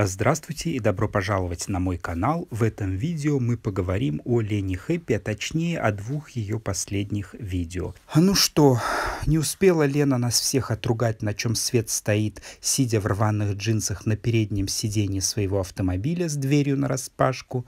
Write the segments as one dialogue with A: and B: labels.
A: А здравствуйте и добро пожаловать на мой канал. В этом видео мы поговорим о Лене Хэппи, а точнее о двух ее последних видео. А ну что, не успела Лена нас всех отругать, на чем свет стоит, сидя в рваных джинсах на переднем сиденье своего автомобиля с дверью на распашку,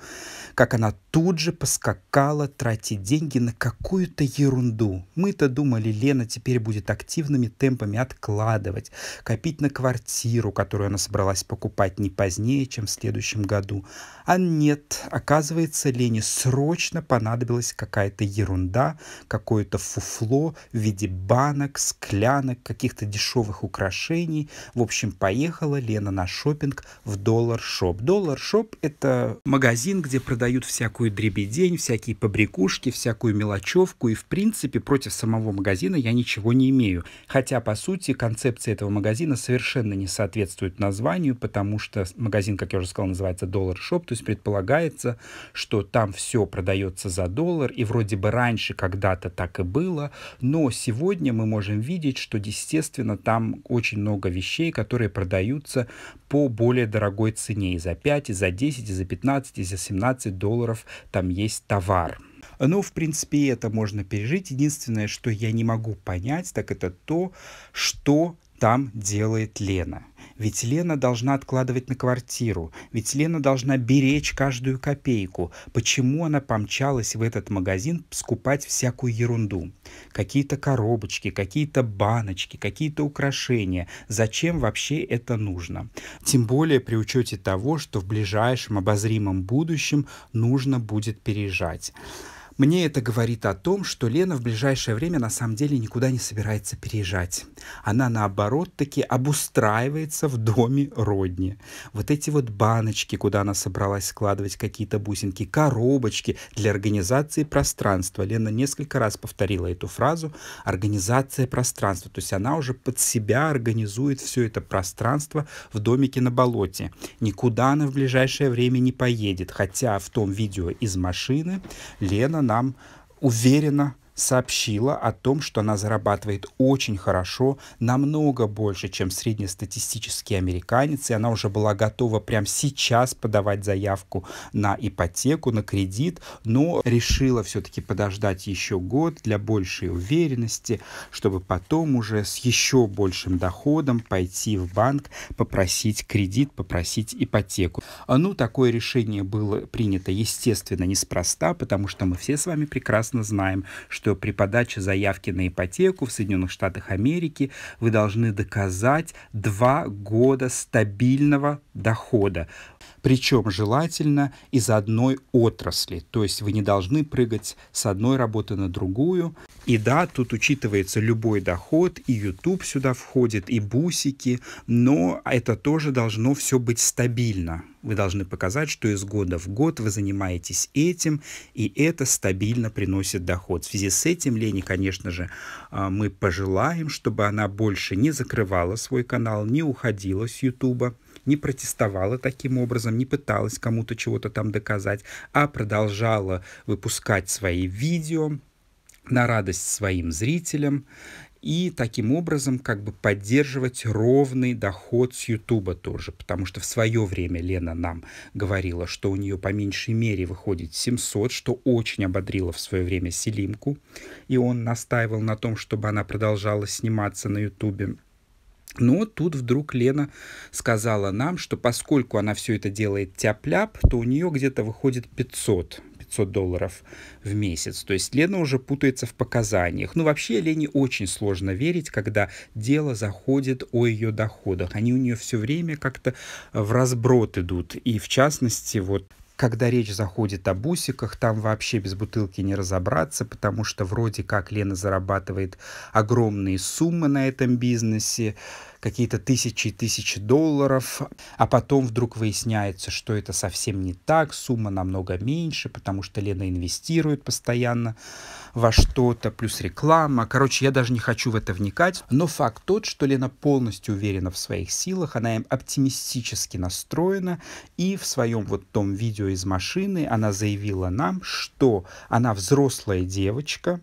A: как она тут же поскакала тратить деньги на какую-то ерунду. Мы-то думали, Лена теперь будет активными темпами откладывать, копить на квартиру, которую она собралась покупать не позднее, чем в следующем году. А нет, оказывается, Лене срочно понадобилась какая-то ерунда, какое-то фуфло в виде банок, склянок, каких-то дешевых украшений. В общем, поехала Лена на шопинг в доллар-шоп. Доллар-шоп — это магазин, где продают всякую дребедень, всякие побрякушки, всякую мелочевку. И, в принципе, против самого магазина я ничего не имею. Хотя, по сути, концепция этого магазина совершенно не соответствует названию, потому что Э, магазин, как я уже сказал, называется Dollar Shop, то есть предполагается, что там все продается за доллар, и вроде бы раньше когда-то так и было, но сегодня мы можем видеть, что, естественно, там очень много вещей, которые продаются по более дорогой цене, и за 5, и за 10, и за 15, и за 17 долларов там есть товар. Но, ну, в принципе, это можно пережить. Единственное, что я не могу понять, так это то, что там делает Лена. Ведь Лена должна откладывать на квартиру, ведь Лена должна беречь каждую копейку. Почему она помчалась в этот магазин скупать всякую ерунду? Какие-то коробочки, какие-то баночки, какие-то украшения. Зачем вообще это нужно? Тем более при учете того, что в ближайшем обозримом будущем нужно будет переезжать. Мне это говорит о том, что Лена в ближайшее время на самом деле никуда не собирается переезжать. Она наоборот таки обустраивается в доме родни. Вот эти вот баночки, куда она собралась складывать какие-то бусинки, коробочки для организации пространства. Лена несколько раз повторила эту фразу «организация пространства». То есть она уже под себя организует все это пространство в домике на болоте. Никуда она в ближайшее время не поедет, хотя в том видео из машины Лена нам уверенно сообщила о том, что она зарабатывает очень хорошо, намного больше, чем среднестатистический американец, и она уже была готова прямо сейчас подавать заявку на ипотеку, на кредит, но решила все-таки подождать еще год для большей уверенности, чтобы потом уже с еще большим доходом пойти в банк, попросить кредит, попросить ипотеку. Ну, такое решение было принято, естественно, неспроста, потому что мы все с вами прекрасно знаем, что что при подаче заявки на ипотеку в Соединенных Штатах Америки вы должны доказать два года стабильного дохода. Причем желательно из одной отрасли. То есть вы не должны прыгать с одной работы на другую. И да, тут учитывается любой доход, и YouTube сюда входит, и бусики, но это тоже должно все быть стабильно. Вы должны показать, что из года в год вы занимаетесь этим, и это стабильно приносит доход. В связи с этим Лене, конечно же, а, мы пожелаем, чтобы она больше не закрывала свой канал, не уходила с YouTube, не протестовала таким образом, не пыталась кому-то чего-то там доказать, а продолжала выпускать свои видео на радость своим зрителям и таким образом как бы поддерживать ровный доход с Ютуба тоже, потому что в свое время Лена нам говорила, что у нее по меньшей мере выходит 700, что очень ободрило в свое время Селимку, и он настаивал на том, чтобы она продолжала сниматься на Ютубе. Но тут вдруг Лена сказала нам, что поскольку она все это делает тяп-ляп, то у нее где-то выходит 500 500 долларов в месяц. То есть Лена уже путается в показаниях. Ну, вообще Лене очень сложно верить, когда дело заходит о ее доходах. Они у нее все время как-то в разброд идут. И в частности, вот когда речь заходит о бусиках, там вообще без бутылки не разобраться, потому что вроде как Лена зарабатывает огромные суммы на этом бизнесе, какие-то тысячи и тысячи долларов, а потом вдруг выясняется, что это совсем не так, сумма намного меньше, потому что Лена инвестирует постоянно во что-то, плюс реклама. Короче, я даже не хочу в это вникать, но факт тот, что Лена полностью уверена в своих силах, она им оптимистически настроена, и в своем вот том видео из машины она заявила нам, что она взрослая девочка,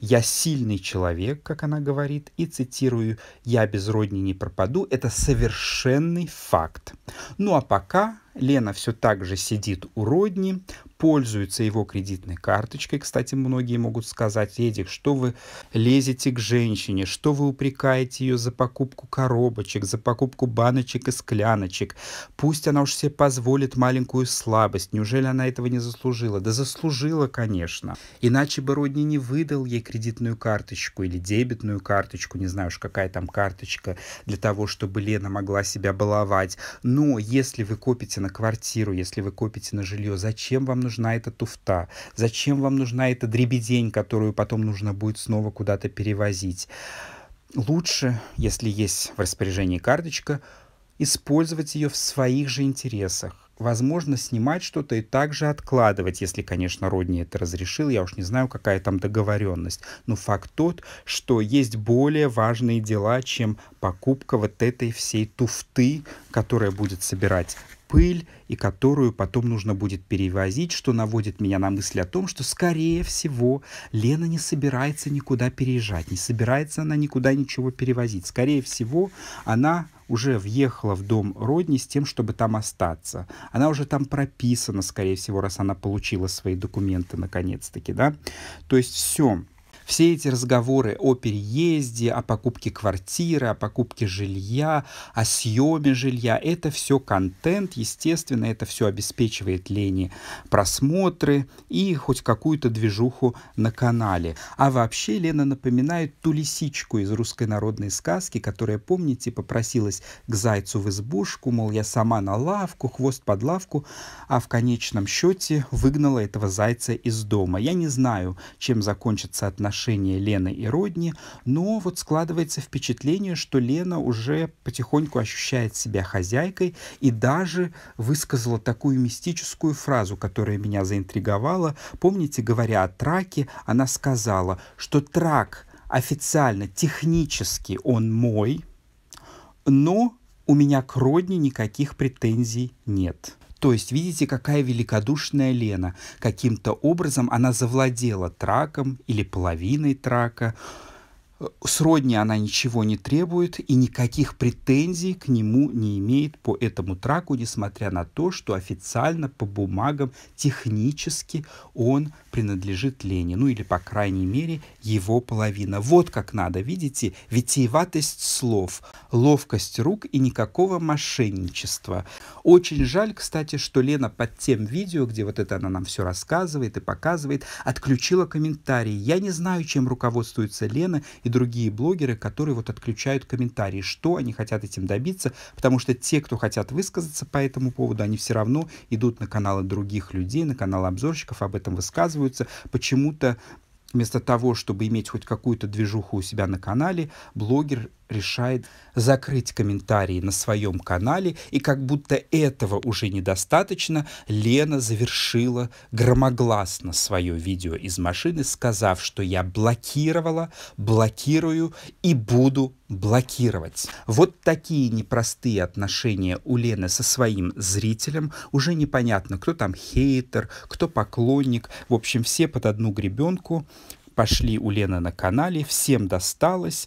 A: я сильный человек, как она говорит, и цитирую, я без родни не пропаду, это совершенный факт. Ну а пока Лена все так же сидит у родни, пользуется его кредитной карточкой. Кстати, многие могут сказать, Эдик, что вы лезете к женщине, что вы упрекаете ее за покупку коробочек, за покупку баночек и скляночек. Пусть она уж себе позволит маленькую слабость. Неужели она этого не заслужила? Да заслужила, конечно. Иначе бы родни не выдал ей кредитную карточку или дебетную карточку, не знаю уж какая там карточка, для того, чтобы Лена могла себя баловать. Но если вы копите на квартиру, если вы копите на жилье, зачем вам нужна эта туфта? Зачем вам нужна эта дребедень, которую потом нужно будет снова куда-то перевозить? Лучше, если есть в распоряжении карточка, использовать ее в своих же интересах возможно снимать что-то и также откладывать, если, конечно, Родни это разрешил, я уж не знаю, какая там договоренность. Но факт тот, что есть более важные дела, чем покупка вот этой всей туфты, которая будет собирать пыль и которую потом нужно будет перевозить, что наводит меня на мысль о том, что, скорее всего, Лена не собирается никуда переезжать, не собирается она никуда ничего перевозить. Скорее всего, она уже въехала в дом родни с тем, чтобы там остаться. Она уже там прописана, скорее всего, раз она получила свои документы наконец-таки, да. То есть все, все эти разговоры о переезде, о покупке квартиры, о покупке жилья, о съеме жилья, это все контент, естественно, это все обеспечивает Лене просмотры и хоть какую-то движуху на канале. А вообще Лена напоминает ту лисичку из русской народной сказки, которая, помните, попросилась к зайцу в избушку, мол, я сама на лавку, хвост под лавку, а в конечном счете выгнала этого зайца из дома. Я не знаю, чем закончатся отношения отношения Лены и Родни, но вот складывается впечатление, что Лена уже потихоньку ощущает себя хозяйкой и даже высказала такую мистическую фразу, которая меня заинтриговала. Помните, говоря о траке, она сказала, что трак официально, технически он мой, но у меня к родне никаких претензий нет. То есть, видите, какая великодушная Лена. Каким-то образом она завладела траком или половиной трака. Э, сродни она ничего не требует и никаких претензий к нему не имеет по этому траку, несмотря на то, что официально по бумагам технически он принадлежит Лене, ну или, по крайней мере, его половина. Вот как надо, видите, витиеватость слов, ловкость рук и никакого мошенничества. Очень жаль, кстати, что Лена под тем видео, где вот это она нам все рассказывает и показывает, отключила комментарии. Я не знаю, чем руководствуются Лена и другие блогеры, которые вот отключают комментарии, что они хотят этим добиться, потому что те, кто хотят высказаться по этому поводу, они все равно идут на каналы других людей, на каналы обзорщиков, об этом высказывают, отказываются. Почему-то вместо того, чтобы иметь хоть какую-то движуху у себя на канале, блогер решает закрыть комментарии на своем канале, и как будто этого уже недостаточно, Лена завершила громогласно свое видео из машины, сказав, что я блокировала, блокирую и буду блокировать. Вот такие непростые отношения у Лены со своим зрителем. Уже непонятно, кто там хейтер, кто поклонник. В общем, все под одну гребенку пошли у Лены на канале, всем досталось.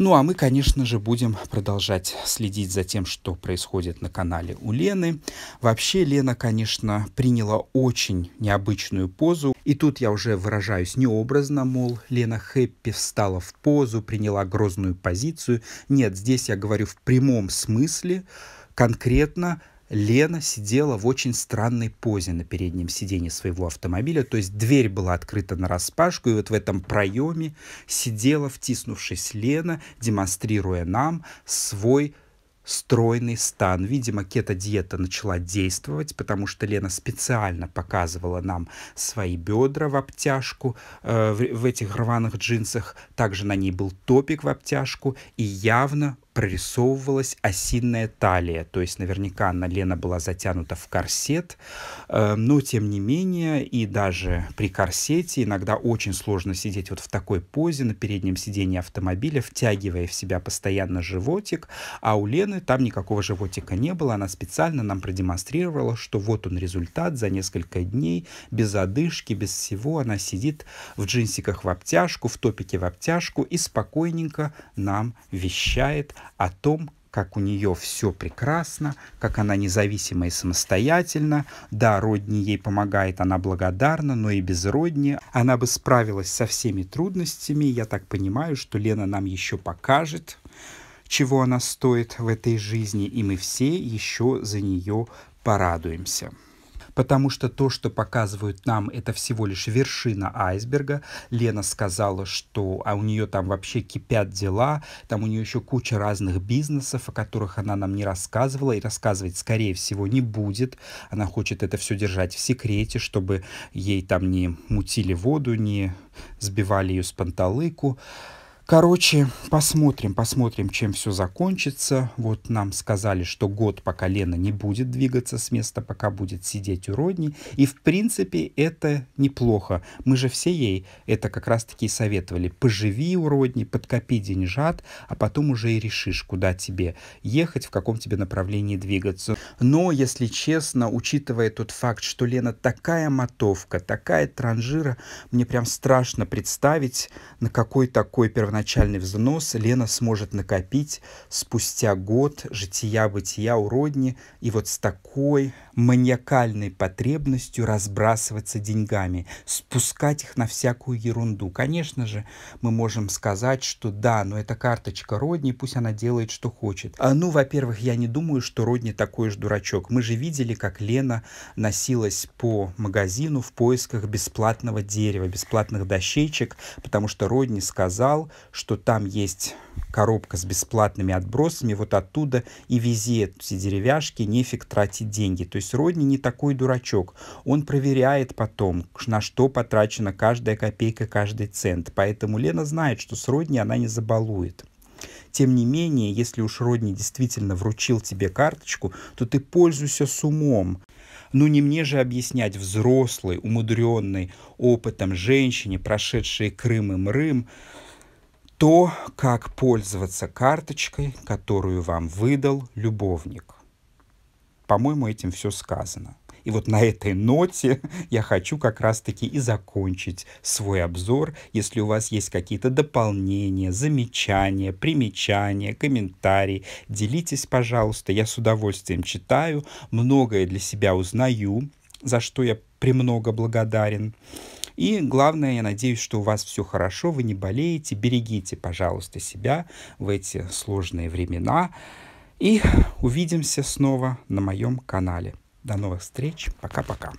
A: Ну а мы, конечно же, будем продолжать следить за тем, что происходит на канале у Лены. Вообще Лена, конечно, приняла очень необычную позу. И тут я уже выражаюсь необразно, мол, Лена Хэппи встала в позу, приняла грозную позицию. Нет, здесь я говорю в прямом смысле, конкретно Лена сидела в очень странной позе на переднем сиденье своего автомобиля, то есть дверь была открыта на распашку, и вот в этом проеме сидела, втиснувшись Лена, демонстрируя нам свой стройный стан. Видимо, кето-диета начала действовать, потому что Лена специально показывала нам свои бедра в обтяжку, э, в, в этих рваных джинсах. Также на ней был топик в обтяжку, и явно прорисовывалась осинная талия, то есть наверняка она, Лена была затянута в корсет, э, но тем не менее и даже при корсете иногда очень сложно сидеть вот в такой позе на переднем сидении автомобиля, втягивая в себя постоянно животик, а у Лены там никакого животика не было, она специально нам продемонстрировала, что вот он результат за несколько дней, без одышки, без всего, она сидит в джинсиках в обтяжку, в топике в обтяжку и спокойненько нам вещает о том, как у нее все прекрасно, как она независима и самостоятельна. Да, родни ей помогает, она благодарна, но и без родни. Она бы справилась со всеми трудностями. Я так понимаю, что Лена нам еще покажет, чего она стоит в этой жизни, и мы все еще за нее порадуемся потому что то, что показывают нам, это всего лишь вершина айсберга. Лена сказала, что а у нее там вообще кипят дела, там у нее еще куча разных бизнесов, о которых она нам не рассказывала и рассказывать, скорее всего, не будет. Она хочет это все держать в секрете, чтобы ей там не мутили воду, не сбивали ее с панталыку. Короче, посмотрим, посмотрим, чем все закончится. Вот нам сказали, что год пока Лена не будет двигаться с места, пока будет сидеть уродни, И, в принципе, это неплохо. Мы же все ей это как раз-таки и советовали. Поживи уродни, подкопи деньжат, а потом уже и решишь, куда тебе ехать, в каком тебе направлении двигаться. Но, если честно, учитывая тот факт, что Лена такая мотовка, такая транжира, мне прям страшно представить, на какой такой первоначальный начальный взнос Лена сможет накопить спустя год жития-бытия у родни и вот с такой маниакальной потребностью разбрасываться деньгами, спускать их на всякую ерунду. Конечно же, мы можем сказать, что да, но эта карточка Родни, пусть она делает, что хочет. А, ну, во-первых, я не думаю, что Родни такой же дурачок. Мы же видели, как Лена носилась по магазину в поисках бесплатного дерева, бесплатных дощечек, потому что Родни сказал, что там есть коробка с бесплатными отбросами, вот оттуда и вези эти деревяшки, нефиг тратить деньги. То есть Родни не такой дурачок. Он проверяет потом, на что потрачена каждая копейка, каждый цент. Поэтому Лена знает, что с Родни она не забалует. Тем не менее, если уж Родни действительно вручил тебе карточку, то ты пользуйся с умом. Ну не мне же объяснять взрослой, умудренной опытом женщине, прошедшей Крым и Мрым, то, как пользоваться карточкой, которую вам выдал любовник. По-моему, этим все сказано. И вот на этой ноте я хочу как раз-таки и закончить свой обзор. Если у вас есть какие-то дополнения, замечания, примечания, комментарии, делитесь, пожалуйста. Я с удовольствием читаю, многое для себя узнаю, за что я премного благодарен. благодарен. И главное, я надеюсь, что у вас все хорошо, вы не болеете, берегите, пожалуйста, себя в эти сложные времена. И увидимся снова на моем канале. До новых встреч. Пока-пока.